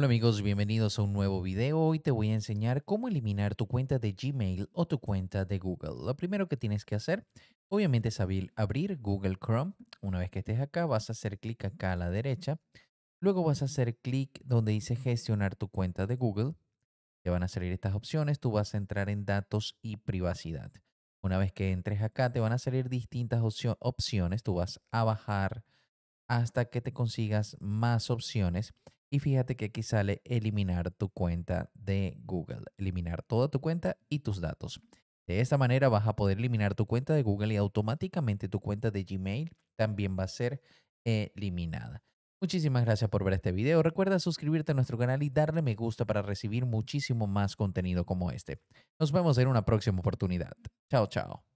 Hola amigos, bienvenidos a un nuevo video. Hoy te voy a enseñar cómo eliminar tu cuenta de Gmail o tu cuenta de Google. Lo primero que tienes que hacer, obviamente es abrir Google Chrome. Una vez que estés acá, vas a hacer clic acá a la derecha. Luego vas a hacer clic donde dice gestionar tu cuenta de Google. Te van a salir estas opciones. Tú vas a entrar en datos y privacidad. Una vez que entres acá, te van a salir distintas opciones. Tú vas a bajar hasta que te consigas más opciones y fíjate que aquí sale eliminar tu cuenta de Google, eliminar toda tu cuenta y tus datos. De esta manera vas a poder eliminar tu cuenta de Google y automáticamente tu cuenta de Gmail también va a ser eliminada. Muchísimas gracias por ver este video. Recuerda suscribirte a nuestro canal y darle me gusta para recibir muchísimo más contenido como este. Nos vemos en una próxima oportunidad. Chao, chao.